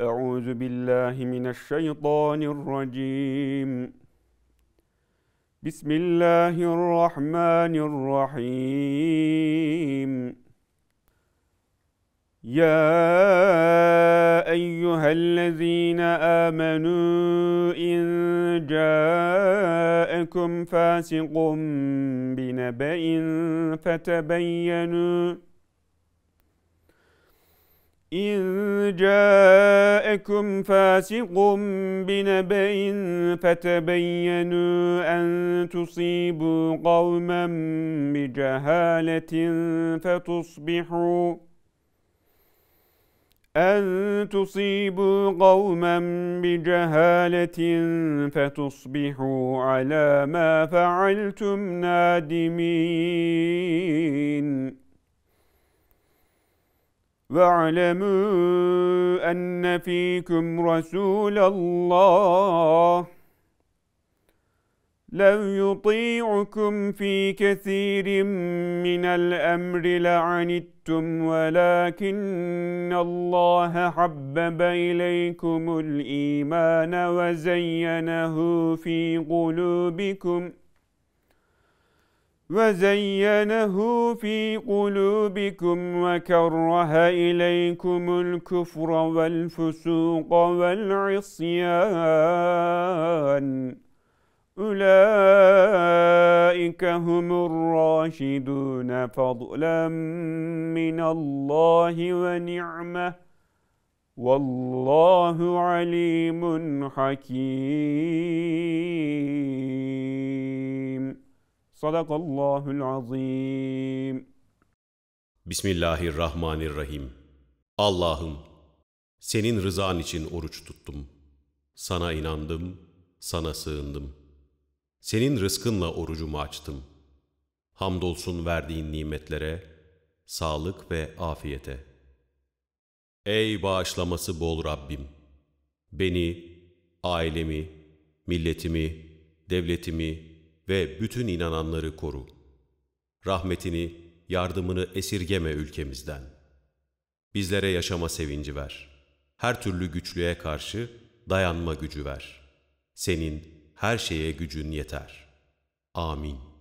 أعوذ بالله من الشيطان الرجيم بسم الله الرحمن الرحيم يا أيها الذين آمنوا إن جاءكم فاسق بنبأ فتبينوا إن جاءكم فاسق بنبأ فتبينوا أن تصيبوا قوما بجهالة فتصبحوا أن تصيبوا قوما بجهالة فتصبحوا على ما فعلتم نادمين واعلموا أن فيكم رسول الله لو يطيعكم في كثير من الأمر لعنتم ولكن الله حبب إليكم الإيمان وزينه في قلوبكم ۖ وَزَيَّنَهُ فِي قُلُوبِكُمْ وَكَرَّهَ إِلَيْكُمُ الْكُفْرَ وَالْفُسُوقَ وَالْعِصْيَانَ أُولَئِكَ هُمُ الرَّاشِدُونَ فَضْلًا مِنَ اللَّهِ وَنِعْمَةً وَاللَّهُ عَلِيمٌ حَكِيمٌ Sadakallahul azim. Bismillahirrahmanirrahim. Allah'ım, senin rızan için oruç tuttum. Sana inandım, sana sığındım. Senin rızkınla orucumu açtım. Hamdolsun verdiğin nimetlere, sağlık ve afiyete. Ey bağışlaması bol Rabbim! Beni, ailemi, milletimi, devletimi, ve bütün inananları koru. Rahmetini, yardımını esirgeme ülkemizden. Bizlere yaşama sevinci ver. Her türlü güçlüğe karşı dayanma gücü ver. Senin her şeye gücün yeter. Amin.